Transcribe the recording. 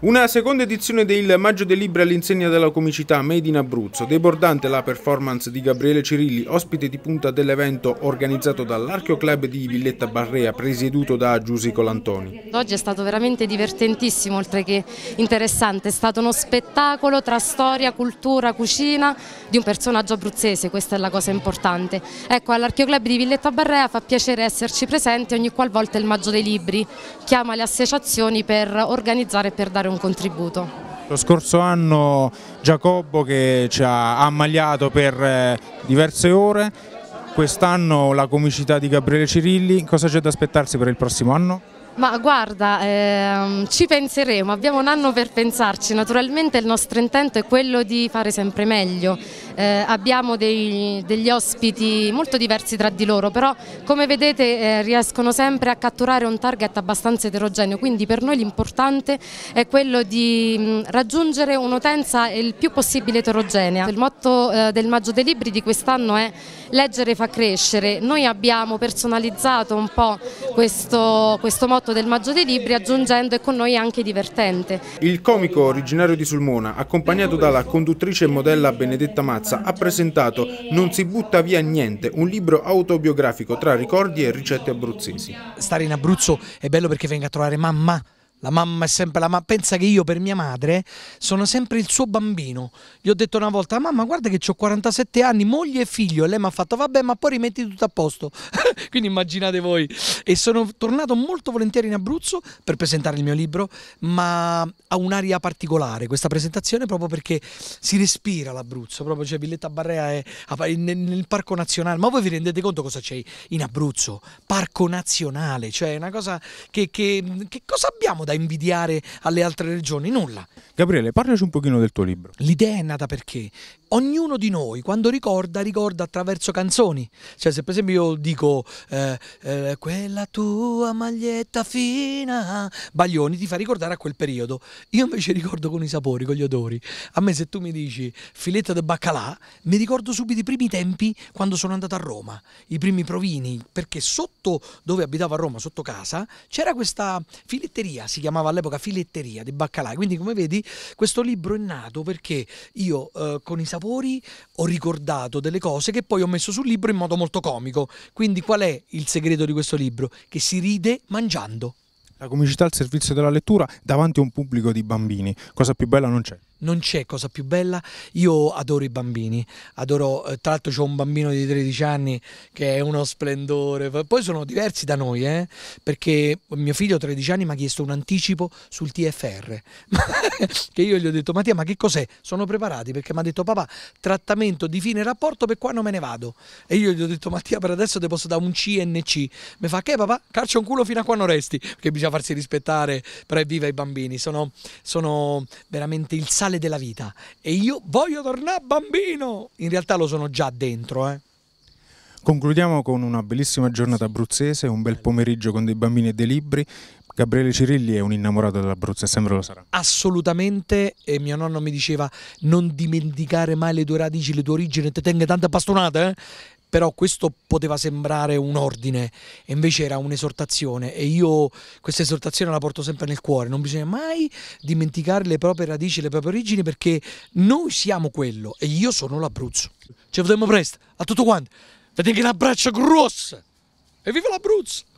Una seconda edizione del Maggio dei Libri all'insegna della comicità Made in Abruzzo, debordante la performance di Gabriele Cirilli, ospite di punta dell'evento organizzato dall'Archeo Club di Villetta Barrea, presieduto da Giuseppe Colantoni. Oggi è stato veramente divertentissimo, oltre che interessante, è stato uno spettacolo tra storia, cultura, cucina di un personaggio abruzzese, questa è la cosa importante. Ecco, all'Archeo Club di Villetta Barrea fa piacere esserci presenti ogni qualvolta il Maggio dei Libri chiama le associazioni per organizzare e per dare dare un contributo. Lo scorso anno Giacobbo che ci ha ammaliato per eh, diverse ore, quest'anno la comicità di Gabriele Cirilli, cosa c'è da aspettarsi per il prossimo anno? Ma guarda, ehm, ci penseremo, abbiamo un anno per pensarci, naturalmente il nostro intento è quello di fare sempre meglio, eh, abbiamo dei, degli ospiti molto diversi tra di loro, però come vedete eh, riescono sempre a catturare un target abbastanza eterogeneo, quindi per noi l'importante è quello di mh, mm, raggiungere un'utenza il più possibile eterogenea. Il motto eh, del Maggio dei Libri di quest'anno è leggere fa crescere, noi abbiamo personalizzato un po' questo, questo motto del Maggio dei Libri aggiungendo e con noi anche divertente. Il comico originario di Sulmona, accompagnato dalla conduttrice e modella Benedetta Mazzi, Piazza ha presentato Non si butta via niente, un libro autobiografico tra ricordi e ricette abruzzesi. Stare in Abruzzo è bello perché venga a trovare mamma la mamma è sempre la mamma. Pensa che io per mia madre sono sempre il suo bambino. Gli ho detto una volta, mamma guarda che ho 47 anni, moglie e figlio. E lei mi ha fatto, vabbè ma poi rimetti tutto a posto. Quindi immaginate voi. E sono tornato molto volentieri in Abruzzo per presentare il mio libro, ma ha un'aria particolare questa presentazione proprio perché si respira l'Abruzzo. Proprio c'è cioè, Villetta Barrea è, nel, Parco Nazionale. Ma voi vi rendete conto cosa c'è in Abruzzo? Parco Nazionale, cioè è una cosa che, che, che cosa abbiamo da invidiare alle altre regioni, nulla. Gabriele, parlaci un pochino del tuo libro. L'idea è nata perché? ognuno di noi quando ricorda, ricorda attraverso canzoni. Cioè, se per esempio io dico eh, eh, quella tua maglietta fina, Baglioni ti fa ricordare a quel periodo. Io invece ricordo con i sapori, con gli odori. A me, se tu mi dici filetta di baccalà, mi ricordo subito i primi tempi quando sono andato a Roma, i primi provini, perché sotto dove abitavo a Roma, sotto casa, c'era questa filetteria, si chiamava all'epoca filetteria di baccalà. Quindi, come vedi, questo libro è nato perché io eh, con i sapori sapori ho ricordato delle cose che poi ho messo sul libro in modo molto comico. Quindi qual è il segreto di questo libro? Che si ride mangiando. La comicità al servizio della lettura davanti a un pubblico di bambini, cosa più bella non c'è non c'è cosa più bella. Io adoro i bambini, adoro, eh, tra l'altro ho un bambino di 13 anni che è uno splendore, poi sono diversi da noi, eh? perché mio figlio 13 anni mi ha chiesto un anticipo sul TFR, che io gli ho detto Mattia ma che cos'è? Sono preparati perché mi ha detto papà trattamento di fine rapporto per quando me ne vado e io gli ho detto Mattia per adesso ti posso dare un CNC, mi fa che papà calcio un culo fino a quando resti, perché bisogna farsi rispettare, però evviva i bambini, sono, sono veramente il salto sale della vita e io voglio tornare bambino. In realtà lo sono già dentro, eh. Concludiamo con una bellissima giornata abruzzese, un bel pomeriggio con dei bambini e dei libri. Gabriele Cirilli è un innamorato dell'Abruzzo e sempre lo sarà. Assolutamente, e mio nonno mi diceva non dimenticare mai le tue radici, le tue origini, te tenga tanta bastonata, eh? però questo poteva sembrare un ordine e invece era un'esortazione e io questa esortazione la porto sempre nel cuore, non bisogna mai dimenticare le proprie radici, le proprie origini perché noi siamo quello e io sono l'Abruzzo. Ci vediamo presto, a tutto quanto, vedete che un abbraccio grosso e viva l'Abruzzo!